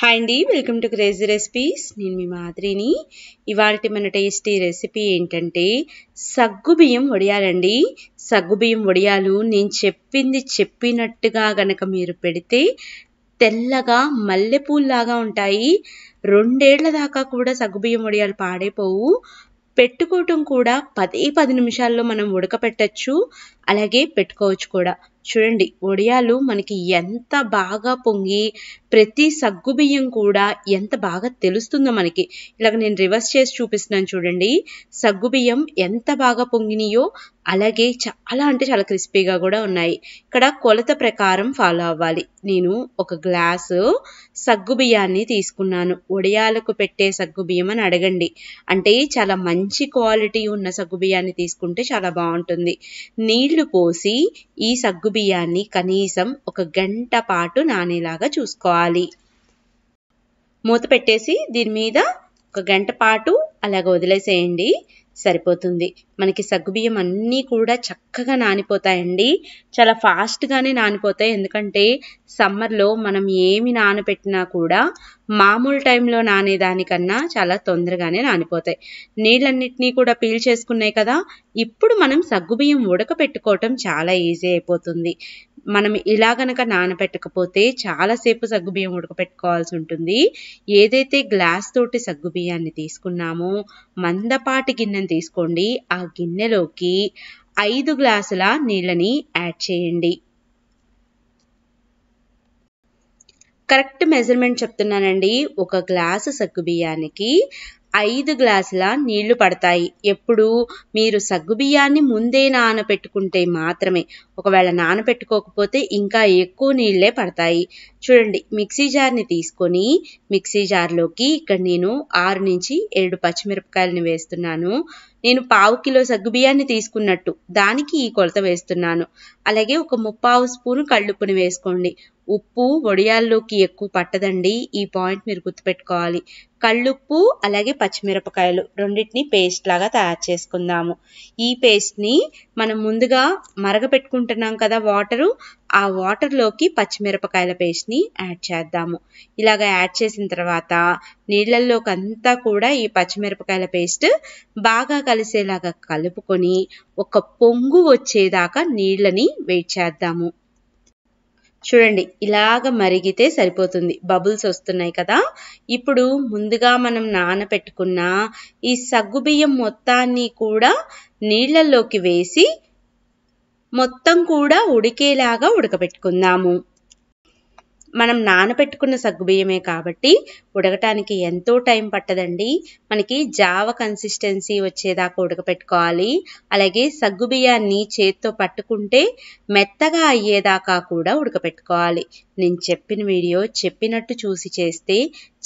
hi అండి welcome to crazy recipes నేను మీ మాదిరిని ఇవాళ మన టేస్టీ రెసిపీ ఏంటంటే సగ్గుబియ్యం వడియాలండి సగ్గుబియ్యం వడియాలు నేను చెప్పింది చెప్పినట్టుగా గనక మీరు పెడితే తెల్లగా మల్లెపూల్లాగా ఉంటాయి రెండేళ్ల దాకా కూడా సగ్గుబియ్యం వడియాలు పాడైపోవు పెట్టుకోవటం కూడా పదే పది నిమిషాల్లో మనం ఉడకపెట్టచ్చు అలాగే పెట్టుకోవచ్చు కూడా చూడండి వడియాలు మనకి ఎంత బాగా పొంగి ప్రతి సగ్గుబియ్యం కూడా ఎంత బాగా తెలుస్తుందో మనకి ఇలాగ నేను రివర్స్ చేసి చూపిస్తున్నాను చూడండి సగ్గుబియ్యం ఎంత బాగా పొంగినాయో అలాగే చాలా అంటే చాలా క్రిస్పీగా కూడా ఉన్నాయి ఇక్కడ కొలత ప్రకారం ఫాలో అవ్వాలి నేను ఒక గ్లాసు సగ్గుబియ్యాన్ని తీసుకున్నాను ఒడియాలకు పెట్టే సగ్గుబియ్యం అని అడగండి అంటే చాలా మంచి క్వాలిటీ ఉన్న సగ్గుబియ్యాన్ని తీసుకుంటే చాలా బాగుంటుంది నీళ్లు నీళ్లు పోసి ఈ సగ్గుబియ్యాన్ని కనీసం ఒక గంట పాటు నానేలాగా చూసుకోవాలి మూత పెట్టేసి దీని మీద ఒక గంట పాటు అలాగ వదిలేసేయండి సరిపోతుంది మనకి సగ్గుబియ్యం అన్నీ కూడా చక్కగా నానిపోతాయండి చాలా ఫాస్ట్గానే నానిపోతాయి ఎందుకంటే సమ్మర్లో మనం ఏమి నానబెట్టినా కూడా మామూలు టైంలో నానేదానికన్నా చాలా తొందరగానే నానిపోతాయి నీళ్ళన్నిటినీ కూడా పీల్ చేసుకున్నాయి కదా ఇప్పుడు మనం సగ్గుబియ్యం ఉడకపెట్టుకోవటం చాలా ఈజీ అయిపోతుంది మనం ఇలా గనక నానబెట్టకపోతే చాలాసేపు సగ్గుబియ్యం ఉడకపెట్టుకోవాల్సి ఉంటుంది ఏదైతే గ్లాస్ తోటి సగ్గుబియ్యాన్ని తీసుకున్నామో మందపాటి గిన్నెను తీసుకోండి ఆ గిన్నెలోకి ఐదు గ్లాసుల నీళ్ళని యాడ్ చేయండి కరెక్ట్ మెజర్మెంట్ చెప్తున్నానండి ఒక గ్లాసు సగ్గుబియ్యానికి ఐదు గ్లాసుల నీళ్లు పడతాయి ఎప్పుడు మీరు సగ్గుబియ్యాన్ని ముందే నానబెట్టుకుంటే మాత్రమే ఒకవేళ నానబెట్టుకోకపోతే ఇంకా ఎక్కువ నీళ్లే పడతాయి చూడండి మిక్సీ జార్ని తీసుకొని మిక్సీ జార్లోకి ఇక్కడ నేను ఆరు నుంచి ఏడు పచ్చిమిరపకాయలని వేస్తున్నాను నేను పావు కిలో సగ్గుబియ్యాన్ని తీసుకున్నట్టు దానికి ఈ కొలత వేస్తున్నాను అలాగే ఒక ముప్పావు స్పూను కళ్ళుప్పుని వేసుకోండి ఉప్పు వడియాల్లోకి ఎక్కువ పట్టదండి ఈ పాయింట్ మీరు గుర్తుపెట్టుకోవాలి కళ్ళుప్పు అలాగే పచ్చిమిరపకాయలు రెండింటిని పేస్ట్ లాగా తయారు చేసుకుందాము ఈ పేస్ట్ని మనం ముందుగా మరగపెట్టుకుంటున్నాం కదా వాటరు ఆ వాటర్లోకి పచ్చిమిరపకాయల పేస్ట్ని యాడ్ చేద్దాము ఇలాగ యాడ్ చేసిన తర్వాత నీళ్ళల్లోకి అంతా కూడా ఈ పచ్చిమిరపకాయల పేస్ట్ బాగా కలిసేలాగా కలుపుకొని ఒక పొంగు వచ్చేదాకా నీళ్ళని వెయిట్ చేద్దాము చూడండి ఇలాగ మరిగితే సరిపోతుంది బబుల్స్ వస్తున్నాయి కదా ఇప్పుడు ముందుగా మనం నానబెట్టుకున్న ఈ సగ్గుబియ్యం మొత్తాన్ని కూడా నీళ్లలోకి వేసి మొత్తం కూడా ఉడికేలాగా ఉడకబెట్టుకుందాము మనం నానబెట్టుకున్న సగ్గుబియ్యమే కాబట్టి ఉడకటానికి ఎంతో టైం పట్టదండి మనకి జావ కన్సిస్టెన్సీ వచ్చేదాకా ఉడకపెట్టుకోవాలి అలాగే సగ్గుబియ్యాన్ని చేత్తో పట్టుకుంటే మెత్తగా అయ్యేదాకా కూడా ఉడకపెట్టుకోవాలి నేను చెప్పిన వీడియో చెప్పినట్టు చూసి చేస్తే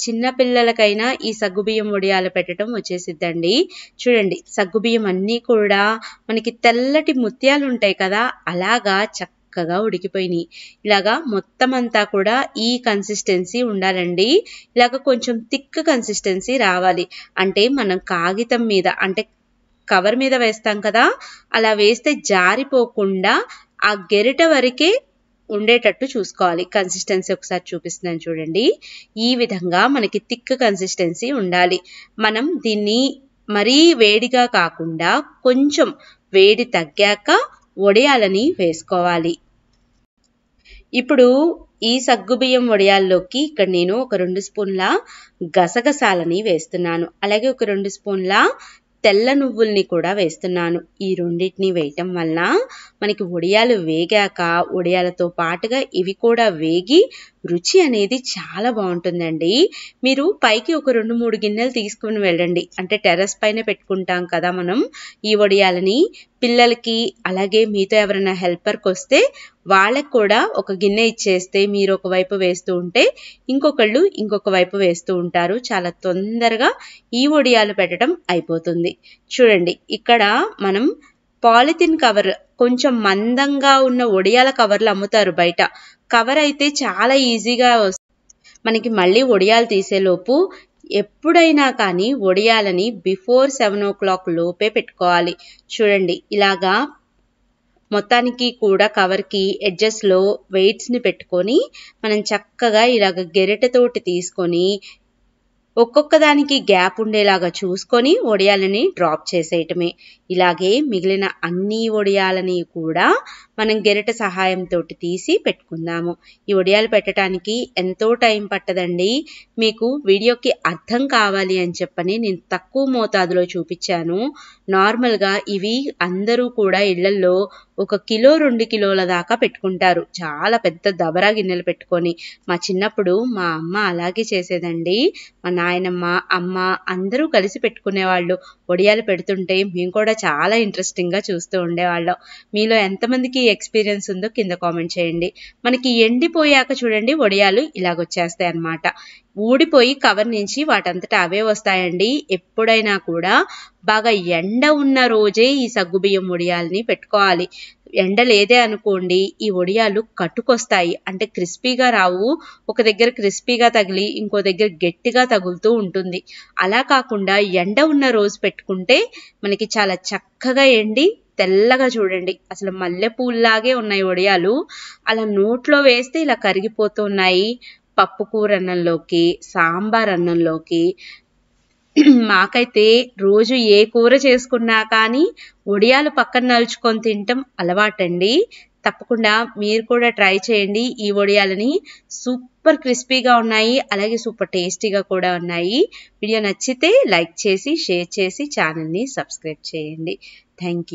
చిన్న పిల్లలకైనా ఈ సగ్గుబియ్యం ఉడియాలు పెట్టడం వచ్చేసిద్దండి చూడండి సగ్గుబియ్యం అన్నీ కూడా మనకి తెల్లటి ముత్యాలు ఉంటాయి కదా అలాగా చక్క చక్కగా ఉడికిపోయినాయి ఇలాగా మొత్తం అంతా కూడా ఈ కన్సిస్టెన్సీ ఉండాలండి ఇలాగ కొంచెం థిక్ కన్సిస్టెన్సీ రావాలి అంటే మనం కాగితం మీద అంటే కవర్ మీద వేస్తాం కదా అలా వేస్తే జారిపోకుండా ఆ గెరిట వరకే ఉండేటట్టు చూసుకోవాలి కన్సిస్టెన్సీ ఒకసారి చూపిస్తున్నాను చూడండి ఈ విధంగా మనకి థిక్ కన్సిస్టెన్సీ ఉండాలి మనం దీన్ని మరీ వేడిగా కాకుండా కొంచెం వేడి తగ్గాక వడియాలని వేసుకోవాలి ఇప్పుడు ఈ సగ్గుబియ్యం వడియాల్లోకి ఇక్కడ నేను ఒక రెండు స్పూన్ల గసగసాలని వేస్తున్నాను అలాగే ఒక రెండు స్పూన్ల తెల్ల నువ్వుల్ని కూడా వేస్తున్నాను ఈ రెండింటిని వేయటం వల్ల మనకి వడియాలు వేగాక వడియాలతో పాటుగా ఇవి కూడా వేగి రుచి అనేది చాలా బాగుంటుందండి మీరు పైకి ఒక రెండు మూడు గిన్నెలు తీసుకుని వెళ్ళండి అంటే టెర్రస్ పైన పెట్టుకుంటాం కదా మనం ఈ వడియాలని పిల్లలకి అలాగే మీతో ఎవరైనా హెల్పర్కి వస్తే వాళ్ళకి కూడా ఒక గిన్నె ఇచ్చేస్తే మీరు ఒకవైపు వేస్తూ ఉంటే ఇంకొకళ్ళు ఇంకొక వైపు వేస్తూ ఉంటారు చాలా తొందరగా ఈ వడియాలు పెట్టడం అయిపోతుంది చూడండి ఇక్కడ మనం పాలిథిన్ కవర్ కొంచెం మందంగా ఉన్న ఒడియాల కవర్లు అమ్ముతారు బయట కవర్ అయితే చాలా ఈజీగా మనకి మళ్ళీ ఒడియాలు తీసేలోపు ఎప్పుడైనా కానీ ఒడియాలని బిఫోర్ సెవెన్ ఓ క్లాక్ లోపే పెట్టుకోవాలి చూడండి ఇలాగా మొత్తానికి కూడా కవర్కి ఎడ్జస్ట్లో వెయిట్స్ని పెట్టుకొని మనం చక్కగా ఇలాగ గెరెటతోటి తీసుకొని ఒక్కొక్క దానికి గ్యాప్ ఉండేలాగా చూసుకొని వడియాలని డ్రాప్ చేసేయటమే ఇలాగే మిగిలిన అన్ని వడియాలని కూడా మనం గెరట సహాయంతో తీసి పెట్టుకుందాము ఈ వడియాలు పెట్టడానికి ఎంతో టైం పట్టదండి మీకు వీడియోకి అర్థం కావాలి అని చెప్పని నేను తక్కువ మోతాదులో చూపించాను నార్మల్గా ఇవి అందరూ కూడా ఇళ్లల్లో ఒక కిలో రెండు కిలోల దాకా పెట్టుకుంటారు చాలా పెద్ద దబరా గిన్నెలు పెట్టుకొని మా చిన్నప్పుడు మా అమ్మ అలాగే చేసేదండి మా నాయనమ్మ అమ్మ అందరూ కలిసి పెట్టుకునేవాళ్ళు ఒడియాలు పెడుతుంటే మేము కూడా చాలా ఇంట్రెస్టింగ్గా చూస్తూ ఉండేవాళ్ళం మీలో ఎంతమందికి ఎక్స్పీరియన్స్ ఉందో కింద కామెంట్ చేయండి మనకి ఎండిపోయాక చూడండి ఒడియాలు ఇలాగొచ్చేస్తాయి అన్నమాట ఊడిపోయి కవర్ నుంచి వాటంతట అవే వస్తాయండి ఎప్పుడైనా కూడా బాగా ఎండ ఉన్న రోజే ఈ సగ్గుబియ్యం ఒడియాలని పెట్టుకోవాలి ఎండ లేదే అనుకోండి ఈ వడియాలు కట్టుకొస్తాయి అంటే క్రిస్పీగా రావు ఒక దగ్గర క్రిస్పీగా తగిలి ఇంకో దగ్గర గట్టిగా తగులుతూ ఉంటుంది అలా కాకుండా ఎండ ఉన్న రోజు పెట్టుకుంటే మనకి చాలా చక్కగా ఎండి తెల్లగా చూడండి అసలు మల్లెపూల్లాగే ఉన్నాయి వడియాలు అలా నోట్లో వేస్తే ఇలా కరిగిపోతున్నాయి పప్పుకూర అన్నంలోకి సాంబార్ అన్నంలోకి మాకైతే రోజు ఏ కూర చేసుకున్నా కానీ ఒడియాలు పక్కన నలుచుకొని తింటాం అలవాటండి తప్పకుండా మీరు కూడా ట్రై చేయండి ఈ వడియాలని సూపర్ క్రిస్పీగా ఉన్నాయి అలాగే సూపర్ టేస్టీగా కూడా ఉన్నాయి వీడియో నచ్చితే లైక్ చేసి షేర్ చేసి ఛానల్ని సబ్స్క్రైబ్ చేయండి థ్యాంక్